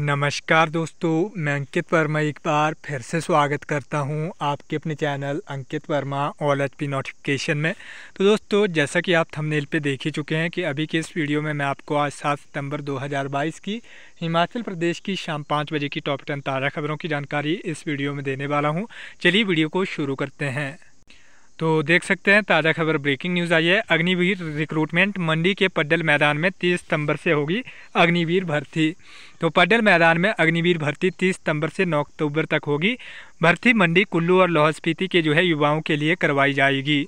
नमस्कार दोस्तों मैं अंकित वर्मा एक बार फिर से स्वागत करता हूं आपके अपने channel Ankit Verma all H P notification में तो दोस्तों जैसा कि आप थंबनेल पे देख ही चुके हैं कि अभी के इस वीडियो में मैं आपको आज सात सितंबर 2022 की हिमाचल प्रदेश की शाम पाँच बजे की टॉप टेन ताज़ा खबरों की जानकारी इस वीडियो में देने वाला हूँ चलिए वीडियो को शुरू करते हैं तो देख सकते हैं ताज़ा खबर ब्रेकिंग न्यूज़ आई है अग्निवीर रिक्रूटमेंट मंडी के पड्डल मैदान में 30 सितंबर से होगी अग्निवीर भर्ती तो पड्डल मैदान में अग्निवीर भर्ती 30 सितंबर से 9 अक्टूबर तक होगी भर्ती मंडी कुल्लू और लाहौल स्पीति के जो है युवाओं के लिए करवाई जाएगी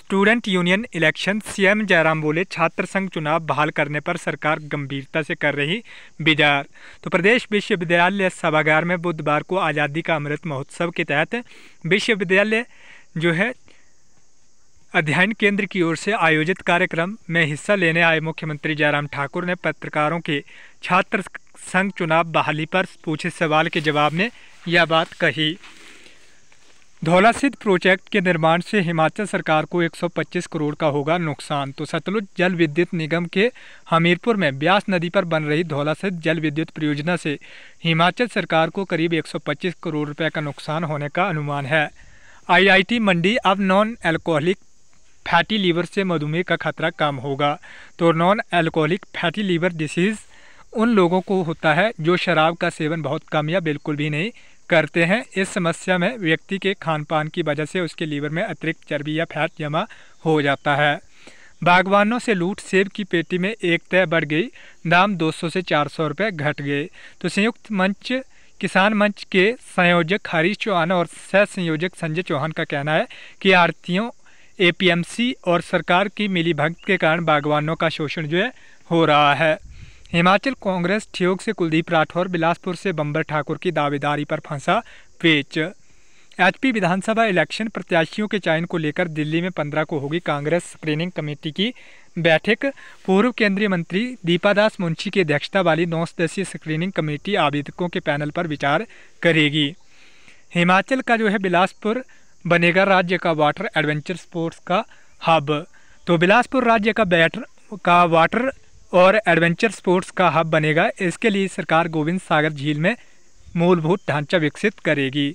student union election CM Jairam बोले छात्र संघ चुनाव बहाल करने पर सरकार गंभीरता से कर रही विचार तो प्रदेश विश्वविद्यालय सभागार में बुधवार को आज़ादी का अमृत महोत्सव के तहत विश्वविद्यालय जो है अध्ययन केंद्र की ओर से आयोजित कार्यक्रम में हिस्सा लेने आए मुख्यमंत्री जयराम ठाकुर ने पत्रकारों के छात्र संघ चुनाव बहाली पर पूछे सवाल के जवाब में यह बात कही धौलासिद प्रोजेक्ट के निर्माण से हिमाचल सरकार को 125 करोड़ का होगा नुकसान तो सतलुज जल विद्युत निगम के हमीरपुर में ब्यास नदी पर बन रही धौलासिद जल विद्युत परियोजना से हिमाचल सरकार को करीब 125 करोड़ रुपए का नुकसान होने का अनुमान है आईआईटी मंडी अब नॉन एल्कोहलिक फैटी लीवर से मधुमेह का खतरा कम होगा तो non alcoholic fatty liver disease उन लोगों को होता है जो शराब का सेवन बहुत कम या बिल्कुल भी नहीं करते हैं इस समस्या में व्यक्ति के खान पान की वजह से उसके लीवर में अतिरिक्त चर्बी या फैट जमा हो जाता है बागवानों से लूट सेब की पेटी में एक तय बढ़ गई दाम 200 से 400 रुपए घट गए तो संयुक्त मंच किसान मंच के संयोजक हरीश चौहान और सह संयोजक संजय चौहान का कहना है कि आरतियों एपीएमसी और सरकार की मिलीभगत के कारण बागवानों का शोषण जो है हो रहा है हिमाचल कांग्रेस ठियोग से कुलदीप राठौर बिलासपुर से बम्बर ठाकुर की दावेदारी पर फंसा पेच एचपी विधानसभा इलेक्शन प्रत्याशियों के चयन को लेकर दिल्ली में पंद्रह को होगी कांग्रेस स्क्रीनिंग कमेटी की बैठक पूर्व केंद्रीय मंत्री दीपादास मुंशी की अध्यक्षता वाली नौ सदस्यीय स्क्रीनिंग कमेटी आवेदकों के पैनल पर विचार करेगी हिमाचल का जो है बिलासपुर बनेगा राज्य का वाटर एडवेंचर स्पोर्ट्स का हब तो बिलासपुर राज्य का बैटर का वाटर और एडवेंचर स्पोर्ट्स का हब बनेगा इसके लिए सरकार गोविंद सागर झील में मूलभूत ढांचा विकसित करेगी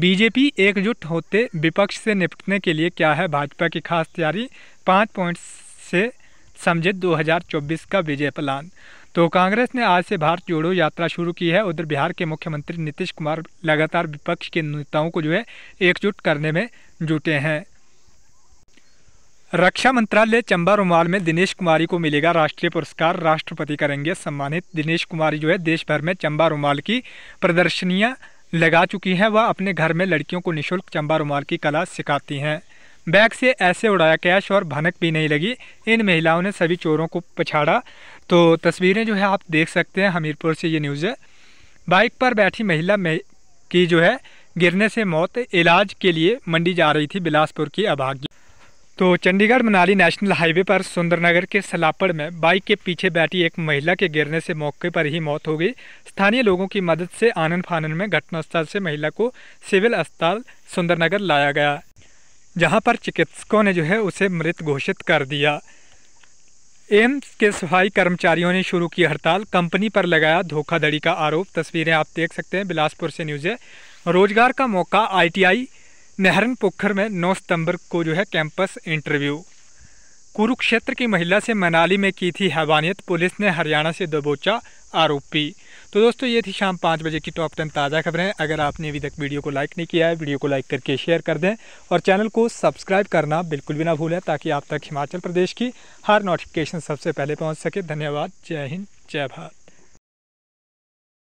बीजेपी एकजुट होते विपक्ष से निपटने के लिए क्या है भाजपा की खास तैयारी पाँच पॉइंट से समझे 2024 का विजय प्लान तो कांग्रेस ने आज से भारत जोड़ो यात्रा शुरू की है उधर बिहार के मुख्यमंत्री नीतीश कुमार लगातार विपक्ष के नेताओं को जो है एकजुट करने में जुटे हैं रक्षा मंत्रालय चंबा रुमाल में दिनेश कुमारी को मिलेगा राष्ट्रीय पुरस्कार राष्ट्रपति करेंगे सम्मानित दिनेश कुमारी जो है देश भर में चंबा रुमाल की प्रदर्शनियां लगा चुकी हैं वह अपने घर में लड़कियों को निशुल्क चंबा रुमाल की कला सिखाती हैं बैग से ऐसे उड़ाया कैश और भनक भी नहीं लगी इन महिलाओं ने सभी चोरों को पछाड़ा तो तस्वीरें जो है आप देख सकते हैं हमीरपुर से ये न्यूज़ है बाइक पर बैठी महिला में की जो है गिरने से मौत इलाज के लिए मंडी जा रही थी बिलासपुर की अभागी तो चंडीगढ़ मनाली नेशनल हाईवे पर सुंदरनगर के सलापड़ में बाइक के पीछे बैठी एक महिला के गिरने से मौके पर ही मौत हो गई स्थानीय लोगों की मदद से आनंद फानन में घटनास्थल से महिला को सिविल अस्पताल सुंदरनगर लाया गया जहां पर चिकित्सकों ने जो है उसे मृत घोषित कर दिया एम्स के सफाई कर्मचारियों ने शुरू की हड़ताल कंपनी पर लगाया धोखाधड़ी का आरोप तस्वीरें आप देख सकते हैं बिलासपुर से न्यूज़ है रोजगार का मौका आई नहरन पोखर में 9 सितंबर को जो है कैंपस इंटरव्यू कुरुक्षेत्र की महिला से मनाली में की थी हैवानियत पुलिस ने हरियाणा से दबोचा आरोपी तो दोस्तों ये थी शाम पाँच बजे की टॉप टेन ताज़ा खबरें अगर आपने अभी तक वीडियो को लाइक नहीं किया है वीडियो को लाइक करके शेयर कर दें और चैनल को सब्सक्राइब करना बिल्कुल भी ना भूलें ताकि आप तक हिमाचल प्रदेश की हर नोटिफिकेशन सबसे पहले पहुँच सके धन्यवाद जय हिंद जय भारत